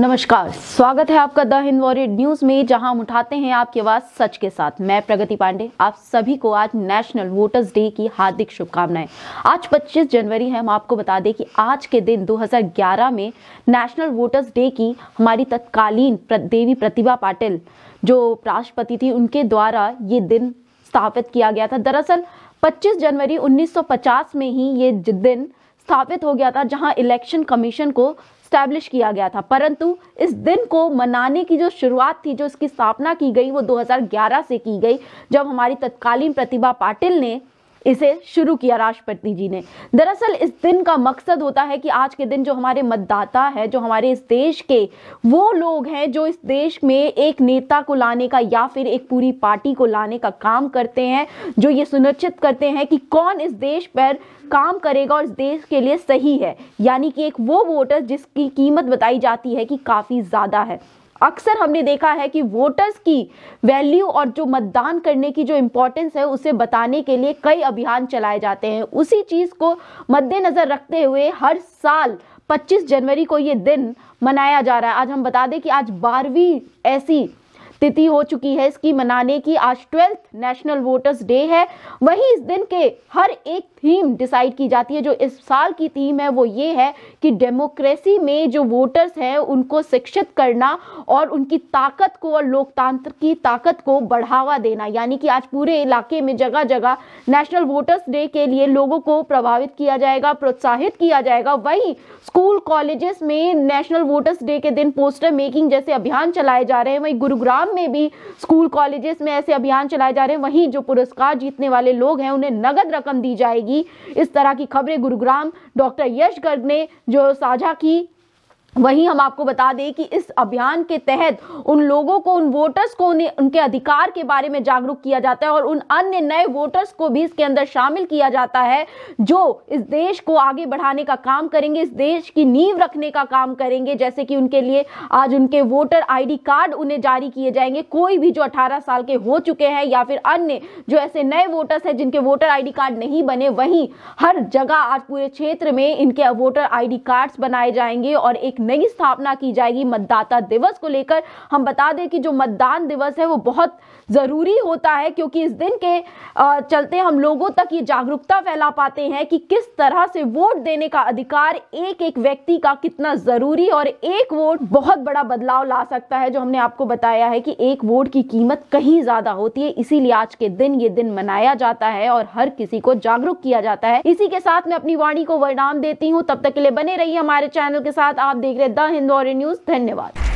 नमस्कार स्वागत है आपका द हिंद वॉरियर न्यूज में जहां हम उठाते हैं आपकी आवाज सच के साथ मैं प्रगति पांडे आप सभी को आज नेशनल वोटर्स डे की हार्दिक शुभकामनाएं आज 25 जनवरी है हम आपको बता दें कि आज के दिन 2011 में नेशनल वोटर्स डे की हमारी तत्कालीन देवी प्रतिभा पाटिल जो राष्ट्रपति थी उनके द्वारा ये दिन स्थापित किया गया था दरअसल 25 जनवरी 1950 में ही ये दिन स्थापित हो गया था जहां इलेक्शन कमीशन को स्टैब्लिश किया गया था परंतु इस दिन को मनाने की जो शुरुआत थी जो इसकी स्थापना की गई वो 2011 से की गई जब हमारी तत्कालीन प्रतिभा पाटिल ने इसे शुरू किया राष्ट्रपति जी ने दरअसल इस दिन का मकसद होता है कि आज के दिन जो हमारे मतदाता है जो हमारे इस देश के वो लोग हैं जो इस देश में एक नेता को लाने का या फिर एक पूरी पार्टी को लाने का काम करते हैं जो ये सुनिश्चित करते हैं कि कौन इस देश पर काम करेगा और इस देश के लिए सही है यानी कि एक वो वोटर जिसकी कीमत बताई जाती है कि काफ़ी ज़्यादा है अक्सर हमने देखा है कि वोटर्स की वैल्यू और जो मतदान करने की जो इम्पोर्टेंस है उसे बताने के लिए कई अभियान चलाए जाते हैं उसी चीज़ को मद्देनज़र रखते हुए हर साल 25 जनवरी को ये दिन मनाया जा रहा है आज हम बता दें कि आज बारहवीं ऐसी तिथि हो चुकी है इसकी मनाने की आज ट्वेल्थ नेशनल वोटर्स डे है वहीं इस दिन के हर एक थीम डिसाइड की जाती है जो इस साल की थीम है वो ये है कि डेमोक्रेसी में जो वोटर्स हैं उनको शिक्षित करना और उनकी ताकत को और लोकतंत्र की ताकत को बढ़ावा देना यानी कि आज पूरे इलाके में जगह जगह नेशनल वोटर्स डे के लिए लोगों को प्रभावित किया जाएगा प्रोत्साहित किया जाएगा वहीं स्कूल कॉलेजेस में नेशनल वोटर्स डे के दिन पोस्टर मेकिंग जैसे अभियान चलाए जा रहे हैं वहीं गुरुग्राम पंजाब में भी स्कूल कॉलेजेस में ऐसे अभियान चलाए जा रहे हैं वहीं जो पुरस्कार जीतने वाले लोग हैं उन्हें नगद रकम दी जाएगी इस तरह की खबरें गुरुग्राम डॉक्टर यश गर्ग ने जो साझा की वहीं हम आपको बता दें कि इस अभियान के तहत उन लोगों को उन वोटर्स को उन्हें उनके अधिकार के बारे में जागरूक किया जाता है और उन अन्य नए वोटर्स को भी इसके अंदर शामिल किया जाता है जो इस देश को आगे बढ़ाने का काम करेंगे इस देश की नींव रखने का काम करेंगे जैसे कि उनके लिए आज उनके वोटर आई कार्ड उन्हें जारी किए जाएंगे कोई भी जो अठारह साल के हो चुके हैं या फिर अन्य जो ऐसे नए वोटर्स हैं जिनके वोटर आई कार्ड नहीं बने वहीं हर जगह आज पूरे क्षेत्र में इनके वोटर आई कार्ड्स बनाए जाएंगे और एक नई स्थापना की जाएगी मतदाता दिवस को लेकर हम बता दें कि जो मतदान दिवस है वो बहुत ज़रूरी होता है क्योंकि इस दिन के चलते हम लोगों तक ये जागरूकता फैला पाते हैं कि किस तरह से वोट देने का अधिकार एक एक व्यक्ति का कितना ज़रूरी और एक वोट बहुत बड़ा बदलाव ला सकता है जो हमने आपको बताया है कि एक वोट की कीमत कहीं ज़्यादा होती है इसीलिए आज के दिन ये दिन मनाया जाता है और हर किसी को जागरूक किया जाता है इसी के साथ मैं अपनी वाणी को वरनाम देती हूँ तब तक के लिए बने रहिए हमारे चैनल के साथ आप देख रहे द हिंदौरी न्यूज धन्यवाद